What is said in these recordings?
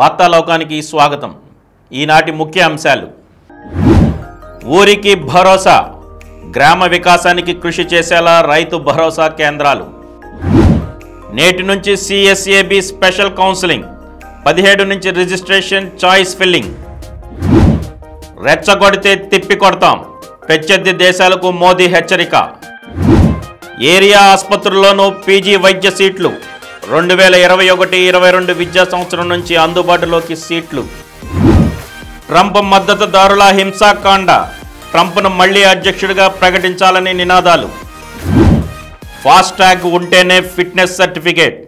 వార్తాలోకానికి స్వాగతం ఈనాటి ముఖ్య అంశాలు ఊరికి భరోసా గ్రామ వికాసానికి కృషి చేసేలా రైతు భరోసా కేంద్రాలు నేటి నుంచి సిఎస్ఏబి స్పెషల్ కౌన్సిలింగ్ పదిహేడు నుంచి రిజిస్ట్రేషన్ చాయిస్ ఫిల్లింగ్ రెచ్చగొడితే తిప్పి కొడతాం ప్రత్యర్థి దేశాలకు మోదీ హెచ్చరిక ఏరియా ఆసుపత్రుల్లోనూ పీజీ వైద్య సీట్లు రెండు వేల ఇరవై ఒకటి ఇరవై రెండు విద్యా సంవత్సరం నుంచి అందుబాటులోకి సీట్లు ట్రంప్ మద్దతుదారుల హింసాకాండ ట్రంప్ను మళ్లీ అధ్యక్షుడిగా ప్రకటించాలని నినాదాలు ఫాస్ట్యాగ్ ఉంటేనే ఫిట్నెస్ సర్టిఫికేట్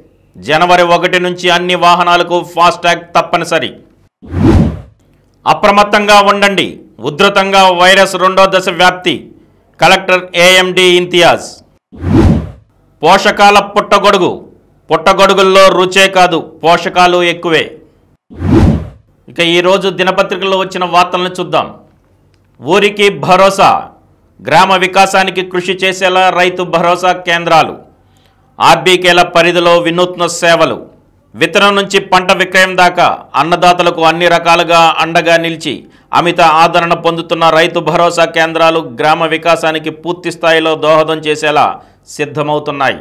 జనవరి ఒకటి నుంచి అన్ని వాహనాలకు ఫాస్ట్యాగ్ తప్పనిసరి అప్రమత్తంగా ఉండండి ఉధృతంగా వైరస్ రెండో దశ వ్యాప్తి కలెక్టర్ ఏఎండి ఇంతియాజ్ పోషకాల పుట్టగొడుగు పుట్టగొడుగుల్లో రుచే కాదు పోషకాలు ఎక్కువే ఇక ఈరోజు దినపత్రికల్లో వచ్చిన వార్తలను చూద్దాం ఊరికి భరోసా గ్రామ వికాసానికి కృషి చేసేలా రైతు భరోసా కేంద్రాలు ఆర్బీకేల పరిధిలో వినూత్న సేవలు విత్తనం నుంచి పంట విక్రయం దాకా అన్నదాతలకు అన్ని రకాలుగా అండగా నిలిచి అమిత ఆదరణ పొందుతున్న రైతు భరోసా కేంద్రాలు గ్రామ వికాసానికి పూర్తి స్థాయిలో దోహదం చేసేలా సిద్ధమవుతున్నాయి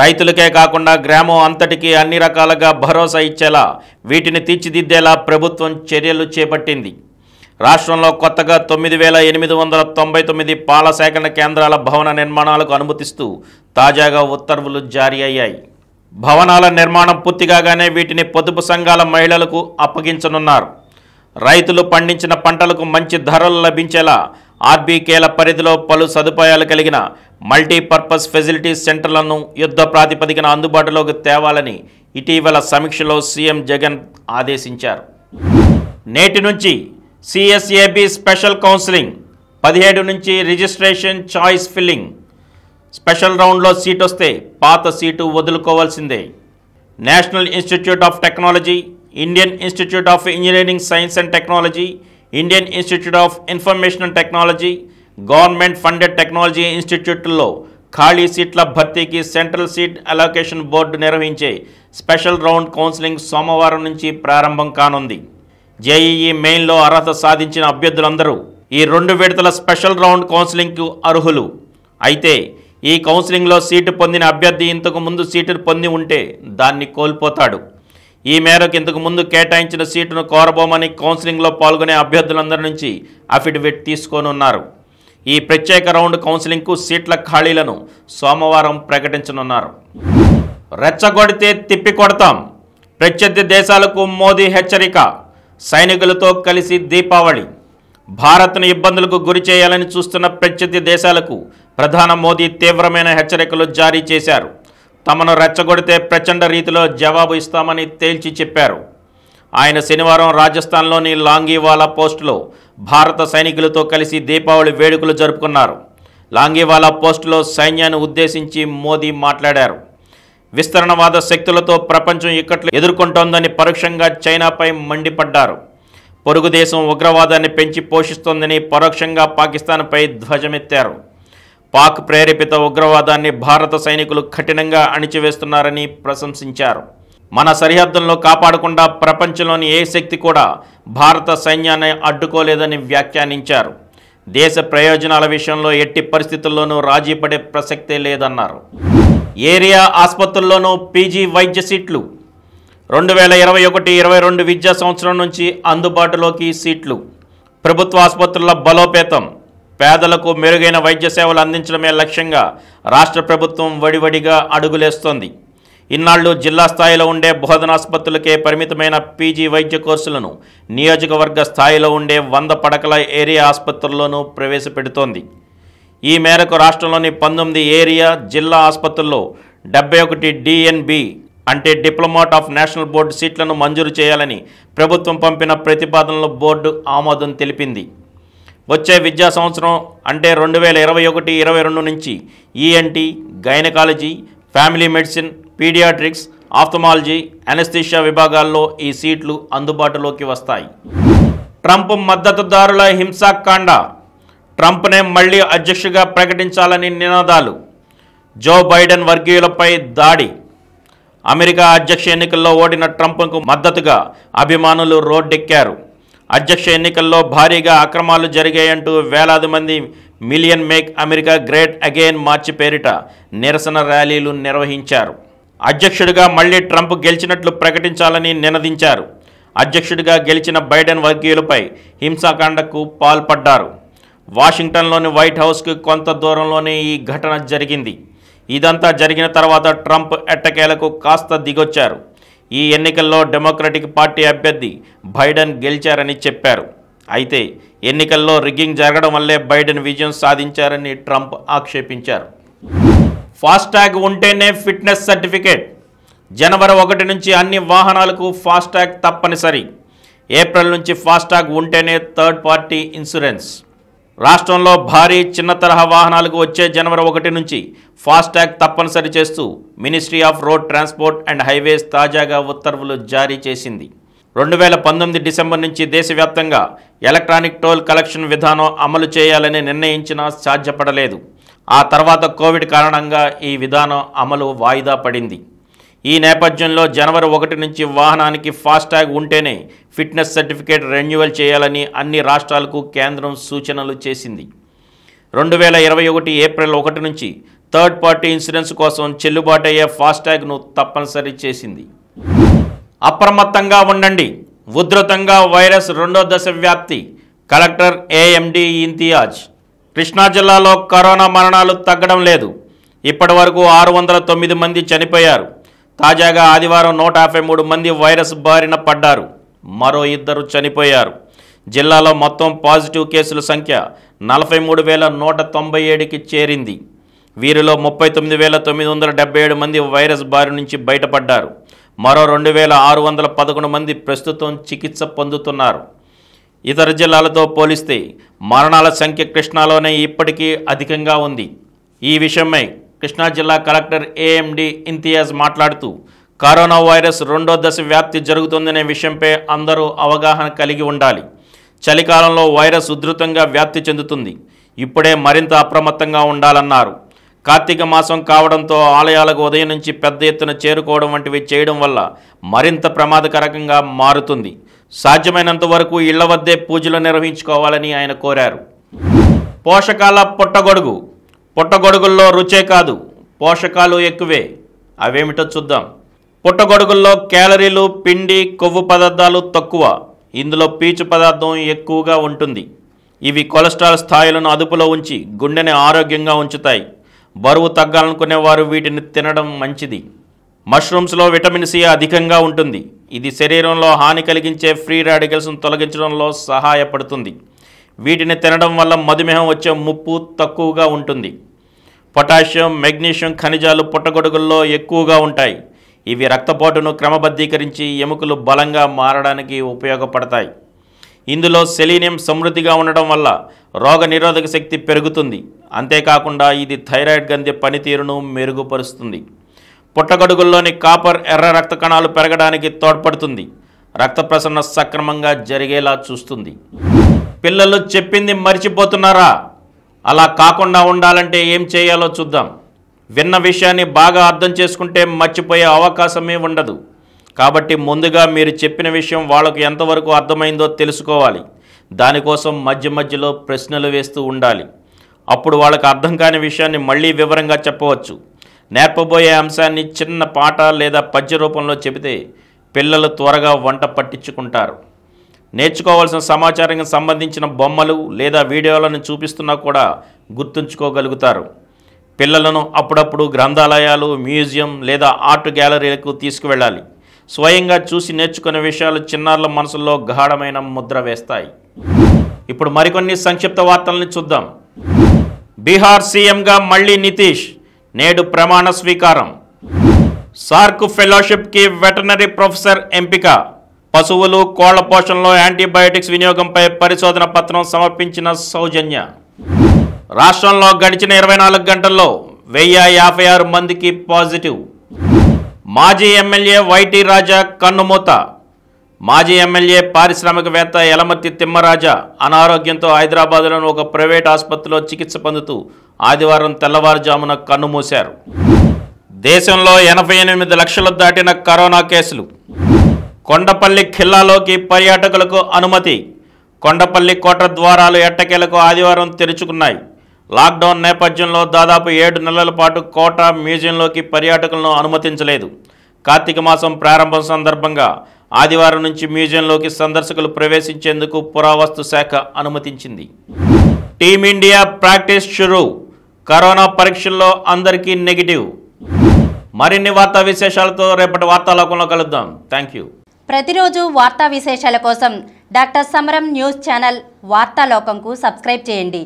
రైతులకే కాకుండా గ్రామం అంతటికీ అన్ని రకాలుగా భరోసా ఇచ్చేలా వీటిని తీర్చిదిద్దేలా ప్రభుత్వం చర్యలు చేపట్టింది రాష్ట్రంలో కొత్తగా తొమ్మిది వేల ఎనిమిది వందల తొంభై తొమ్మిది పాల సేకరణ కేంద్రాల భవన నిర్మాణాలకు అనుమతిస్తూ తాజాగా ఉత్తర్వులు జారీ అయ్యాయి భవనాల నిర్మాణం పూర్తిగానే వీటిని పొదుపు సంఘాల మహిళలకు అప్పగించనున్నారు రైతులు పండించిన పంటలకు మంచి ధరలు లభించేలా ఆర్బీకేల పరిధిలో పలు సదుపాయాలు కలిగిన మల్టీపర్పస్ ఫెసిలిటీస్ సెంటర్లను యుద్ధ ప్రాతిపదికన అందుబాటులోకి తేవాలని ఇటీవల సమీక్షలో సీఎం జగన్ ఆదేశించారు నేటి నుంచి సిఎస్ఏబి స్పెషల్ కౌన్సిలింగ్ పదిహేడు నుంచి రిజిస్ట్రేషన్ చాయిస్ ఫిల్లింగ్ స్పెషల్ రౌండ్లో సీట్ వస్తే పాత సీటు వదులుకోవాల్సిందే national institute of technology Indian institute of engineering science and technology Indian institute of information technology government funded technology ఇన్స్టిట్యూట్లో ఖాళీ సీట్ల భర్తీకి సెంట్రల్ సీట్ అలోకేషన్ బోర్డు నిర్వహించే స్పెషల్ రౌండ్ కౌన్సిలింగ్ సోమవారం నుంచి ప్రారంభం కానుంది జేఈఈ మెయిన్లో అర్హత సాధించిన అభ్యర్థులందరూ ఈ రెండు విడతల స్పెషల్ రౌండ్ కౌన్సిలింగ్కు అర్హులు అయితే ఈ కౌన్సిలింగ్లో సీటు పొందిన అభ్యర్థి ఇంతకు ముందు సీటు పొంది ఉంటే దాన్ని కోల్పోతాడు ఈ మేరకు ఇంతకు ముందు కేటాయించిన సీటును కోరబోమని కౌన్సిలింగ్లో పాల్గొనే అభ్యర్థులందరి నుంచి అఫిడవిట్ తీసుకోనున్నారు ఈ ప్రత్యేక రౌండ్ కౌన్సిలింగ్కు సీట్ల ఖాళీలను సోమవారం ప్రకటించనున్నారు రెచ్చగొడితే తిప్పి కొడతాం ప్రత్యర్థి దేశాలకు మోదీ హెచ్చరిక సైనికులతో కలిసి దీపావళి భారత్ను ఇబ్బందులకు గురి చేయాలని చూస్తున్న ప్రత్యర్థి దేశాలకు ప్రధాని మోదీ తీవ్రమైన హెచ్చరికలు జారీ చేశారు తమను రెచ్చగొడితే ప్రచండ రీతిలో జవాబు ఇస్తామని తేల్చి చెప్పారు ఆయన శనివారం రాజస్థాన్లోని లాంగీవాలా పోస్టులో భారత సైనికులతో కలిసి దీపావళి వేడుకలు జరుపుకున్నారు లాంగీవాలా పోస్టులో సైన్యాన్ని ఉద్దేశించి మోదీ మాట్లాడారు విస్తరణవాద శక్తులతో ప్రపంచం ఇక్కట్లు ఎదుర్కొంటోందని పరోక్షంగా చైనాపై మండిపడ్డారు పొరుగు దేశం ఉగ్రవాదాన్ని పెంచి పోషిస్తోందని పరోక్షంగా పాకిస్తాన్పై ధ్వజమెత్తారు పాక్ ప్రేరేపిత ఉగ్రవాదాన్ని భారత సైనికులు కఠినంగా అణిచివేస్తున్నారని ప్రశంసించారు మన సరిహద్దుల్లో కాపాడకుండా ప్రపంచంలోని ఏ శక్తి కూడా భారత సైన్యాన్ని అడ్డుకోలేదని వ్యాఖ్యానించారు దేశ ప్రయోజనాల విషయంలో ఎట్టి పరిస్థితుల్లోనూ రాజీ పడే ప్రసక్తే లేదన్నారు ఏరియా ఆసుపత్రుల్లోనూ పీజీ వైద్య సీట్లు రెండు వేల ఇరవై ఒకటి ఇరవై రెండు విద్యా సంవత్సరం నుంచి అందుబాటులోకి సీట్లు ప్రభుత్వ ఆసుపత్రుల బలోపేతం పేదలకు మెరుగైన వైద్య సేవలు అందించడమే లక్ష్యంగా రాష్ట్ర ప్రభుత్వం వడివడిగా అడుగులేస్తోంది ఇన్నాళ్లు జిల్లా స్థాయిలో ఉండే బోధనాస్పత్రులకే పరిమితమైన పీజీ వైద్య కోర్సులను నియోజకవర్గ స్థాయిలో ఉండే వంద పడకల ఏరియా ఆసుపత్రుల్లోనూ ప్రవేశపెడుతోంది ఈ మేరకు రాష్ట్రంలోని పంతొమ్మిది ఏరియా జిల్లా ఆసుపత్రుల్లో డెబ్బై ఒకటి డిఎన్బి అంటే డిప్లొమాట్ ఆఫ్ నేషనల్ బోర్డు సీట్లను మంజూరు చేయాలని ప్రభుత్వం పంపిన ప్రతిపాదనలో బోర్డు ఆమోదం తెలిపింది వచ్చే విద్యా సంవత్సరం అంటే రెండు వేల ఇరవై ఒకటి ఇరవై రెండు నుంచి ENT e gynaecology family medicine paediatrics ophthalmology anaesthesia విభాగాల్లో ఈ సీట్లు అందుబాటులోకి వస్తాయి ట్రంప్ మద్దతుదారుల హింసాకాండ ట్రంప్నే మళ్లీ అధ్యక్షుగా ప్రకటించాలని నినాదాలు జో బైడెన్ వర్గీయులపై దాడి అమెరికా అధ్యక్ష ఎన్నికల్లో ఓడిన ట్రంప్కు మద్దతుగా అభిమానులు రోడ్డెక్కారు అధ్యక్ష ఎన్నికల్లో భారీగా అక్రమాలు జరిగాయంటూ వేలాది మంది million make America great again march పేరిట నిరసన ర్యాలీలు నిర్వహించారు అధ్యక్షుడిగా మళ్లీ ట్రంప్ గెలిచినట్లు ప్రకటించాలని నినదించారు అధ్యక్షుడిగా గెలిచిన బైడెన్ వర్గీయులపై హింసాకాండకు పాల్పడ్డారు వాషింగ్టన్లోని వైట్ హౌస్కి కొంత దూరంలోనే ఈ ఘటన జరిగింది ఇదంతా జరిగిన తర్వాత ట్రంప్ ఎట్టకేలకు కాస్త దిగొచ్చారు ఈ ఎన్నికల్లో డెమోక్రటిక్ పార్టీ అభ్యర్థి బైడెన్ గెలిచారని చెప్పారు అయితే ఎన్నికల్లో రిగ్గింగ్ జరగడం వల్లే బైడెన్ విజయం సాధించారని ట్రంప్ ఆక్షేపించారు ఫాస్టాగ్ ఉంటేనే ఫిట్నెస్ సర్టిఫికేట్ జనవరి ఒకటి నుంచి అన్ని వాహనాలకు ఫాస్టాగ్ తప్పనిసరి ఏప్రిల్ నుంచి ఫాస్టాగ్ ఉంటేనే థర్డ్ పార్టీ ఇన్సూరెన్స్ రాష్ట్రంలో భారీ చిన్న తరహా వాహనాలకు వచ్చే జనవరి ఒకటి నుంచి ఫాస్టాగ్ తప్పనిసరి చేస్తూ Ministry of Road Transport and Highways తాజాగా ఉత్తర్వులు జారీ చేసింది రెండు వేల పంతొమ్మిది డిసెంబర్ నుంచి దేశవ్యాప్తంగా ఎలక్ట్రానిక్ టోల్ కలెక్షన్ విధానం అమలు చేయాలని నిర్ణయించినా సాధ్యపడలేదు ఆ తర్వాత కోవిడ్ కారణంగా ఈ విధానం అమలు వాయిదా పడింది ఈ నేపథ్యంలో జనవరి ఒకటి నుంచి వాహనానికి ఫాస్టాగ్ ఉంటేనే ఫిట్నెస్ సర్టిఫికేట్ రెన్యువల్ చేయాలని అన్ని రాష్ట్రాలకు కేంద్రం సూచనలు చేసింది రెండు వేల ఇరవై ఒకటి ఏప్రిల్ ఒకటి నుంచి థర్డ్ పార్టీ ఇన్సూరెన్స్ కోసం చెల్లుబాటు అయ్యే ఫాస్టాగ్ను తప్పనిసరి చేసింది అప్రమత్తంగా ఉండండి ఉధృతంగా వైరస్ రెండో దశ వ్యాప్తి కలెక్టర్ ఏఎండి ఇంతియాజ్ కృష్ణా జిల్లాలో కరోనా మరణాలు తగ్గడం లేదు ఇప్పటి వరకు ఆరు వందల తొమ్మిది మంది చనిపోయారు తాజాగా ఆదివారం నూట యాభై మూడు మంది వైరస్ బారిన పడ్డారు మరో ఇద్దరు చనిపోయారు జిల్లాలో మొత్తం పాజిటివ్ కేసుల సంఖ్య నలభై మూడు వేల నూట తొంభై ఏడుకి చేరింది వీరిలో ముప్పై తొమ్మిది వేల తొమ్మిది వందల డెబ్బై ఏడు మంది వైరస్ బారి నుంచి బయటపడ్డారు మరో రెండు వేల ఆరు వందల పదకొండు మంది ప్రస్తుతం చికిత్స పొందుతున్నారు ఇతర జిల్లాలతో పోలిస్తే మరణాల సంఖ్య కృష్ణాలోనే ఇప్పటికీ అధికంగా ఉంది ఈ విషయమై కృష్ణా జిల్లా కలెక్టర్ ఏఎండి ఇంతియాజ్ మాట్లాడుతూ కరోనా వైరస్ రెండో దశ వ్యాప్తి జరుగుతుందనే విషయంపై అందరూ అవగాహన కలిగి ఉండాలి చలికాలంలో వైరస్ ఉధృతంగా వ్యాప్తి చెందుతుంది ఇప్పుడే మరింత అప్రమత్తంగా ఉండాలన్నారు కార్తీక మాసం కావడంతో ఆలయాలకు ఉదయం నుంచి పెద్ద ఎత్తున చేరుకోవడం వంటివి చేయడం వల్ల మరింత ప్రమాదకరంగా మారుతుంది సాధ్యమైనంత వరకు ఇళ్ల వద్దే పూజలు నిర్వహించుకోవాలని ఆయన కోరారు పోషకాల పుట్టగొడుగు పుట్టగొడుగుల్లో రుచే కాదు పోషకాలు ఎక్కువే అవేమిటో చూద్దాం పుట్టగొడుగుల్లో క్యాలరీలు పిండి కొవ్వు పదార్థాలు తక్కువ ఇందులో పీచు పదార్థం ఎక్కువగా ఉంటుంది ఇవి కొలెస్ట్రాల్ స్థాయిలను అదుపులో ఉంచి గుండెని ఆరోగ్యంగా ఉంచుతాయి బరువు తగ్గాలనుకునే వారు వీటిని తినడం మంచిది మష్రూమ్స్లో విటమిన్ సి అధికంగా ఉంటుంది ఇది శరీరంలో హాని కలిగించే ఫ్రీ రాడికల్స్ను తొలగించడంలో సహాయపడుతుంది వీటిని తినడం వల్ల మధుమేహం వచ్చే ముప్పు తక్కువగా ఉంటుంది పొటాషియం మెగ్నీషియం ఖనిజాలు పుట్టగొడుగుల్లో ఎక్కువగా ఉంటాయి ఇవి రక్తపోటును క్రమబద్ధీకరించి ఎముకలు బలంగా మారడానికి ఉపయోగపడతాయి ఇందులో సెలీనియం సమృద్ధిగా ఉండడం వల్ల రోగ నిరోధక శక్తి పెరుగుతుంది అంతేకాకుండా ఇది థైరాయిడ్ గంధి పనితీరును మెరుగుపరుస్తుంది పుట్టగడుగుల్లోని కాపర్ ఎర్ర రక్త కణాలు పెరగడానికి తోడ్పడుతుంది రక్త ప్రసరణ సక్రమంగా జరిగేలా చూస్తుంది పిల్లలు చెప్పింది మర్చిపోతున్నారా అలా కాకుండా ఉండాలంటే ఏం చేయాలో చూద్దాం విన్న విషయాన్ని బాగా అర్థం చేసుకుంటే మర్చిపోయే అవకాశమే ఉండదు కాబట్టి ముందుగా మీరు చెప్పిన విషయం వాళ్ళకు ఎంతవరకు అర్థమైందో తెలుసుకోవాలి దానికోసం మధ్య మధ్యలో ప్రశ్నలు వేస్తూ ఉండాలి అప్పుడు వాళ్ళకు అర్థం కాని విషయాన్ని మళ్ళీ వివరంగా చెప్పవచ్చు నేర్పబోయే అంశాన్ని చిన్న పాట లేదా పద్య రూపంలో చెబితే పిల్లలు త్వరగా వంట పట్టించుకుంటారు నేర్చుకోవాల్సిన సమాచారానికి సంబంధించిన బొమ్మలు లేదా వీడియోలను చూపిస్తున్నా కూడా గుర్తుంచుకోగలుగుతారు పిల్లలను అప్పుడప్పుడు గ్రంథాలయాలు మ్యూజియం లేదా ఆర్ట్ గ్యాలరీలకు తీసుకువెళ్ళాలి స్వయంగా చూసి నేర్చుకునే విషయాలు చిన్నారుల మనసుల్లో గాఢమైన ముద్ర వేస్తాయి ఇప్పుడు మరికొన్ని సంక్షిప్త వార్తలను చూద్దాం బీహార్ సీఎంగా మళ్ళీ నితీష్ నేడు ప్రమాణ స్వీకారం సార్క్ ఫెలోషిప్కి వెటనరీ ప్రొఫెసర్ ఎంపిక పశువులు కోళ్ల పోషణలో యాంటీబయాటిక్స్ వినియోగంపై పరిశోధన పత్రం సమర్పించిన సౌజన్య రాష్ట్రంలో గడిచిన ఇరవై నాలుగు గంటల్లో వెయ్యి యాభై ఆరు మందికి పాజిటివ్ మాజీ ఎమ్మెల్యే వైటి రాజా కన్నుమూత మాజీ ఎమ్మెల్యే పారిశ్రామికవేత్త ఎలమతి తిమ్మరాజా అనారోగ్యంతో హైదరాబాద్లోని ఒక ప్రైవేట్ ఆసుపత్రిలో చికిత్స పొందుతూ ఆదివారం తెల్లవారుజామున కన్నుమూశారు దేశంలో ఎనభై ఎనిమిది లక్షలు దాటిన కరోనా కేసులు కొండపల్లి ఖిల్లాలోకి పర్యాటకులకు అనుమతి కొండపల్లి కోట ద్వారాలు ఎట్టకేలకు ఆదివారం తెరుచుకున్నాయి లాక్డౌన్ నేపథ్యంలో దాదాపు ఏడు నెలల పాటు కోట మ్యూజియంలోకి పర్యాటకులను అనుమతించలేదు కార్తీక మాసం ప్రారంభం సందర్భంగా ఆదివారం నుంచి మ్యూజియంలోకి సందర్శకులు ప్రవేశించేందుకు పురావస్తు శాఖ అనుమతించింది టీమిండియా ప్రాక్టీస్ షురు కరోనా పరీక్షల్లో అందరికీ నెగిటివ్ మరిన్ని వార్తా విశేషాలతో రేపటి వార్తాలోకంలో కలుద్దాం థ్యాంక్ యూ ప్రతిరోజు వార్తా విశేషాల కోసం డాక్టర్ సమరం న్యూస్ ఛానల్ వార్తాలోకంకు సబ్స్క్రైబ్ చేయండి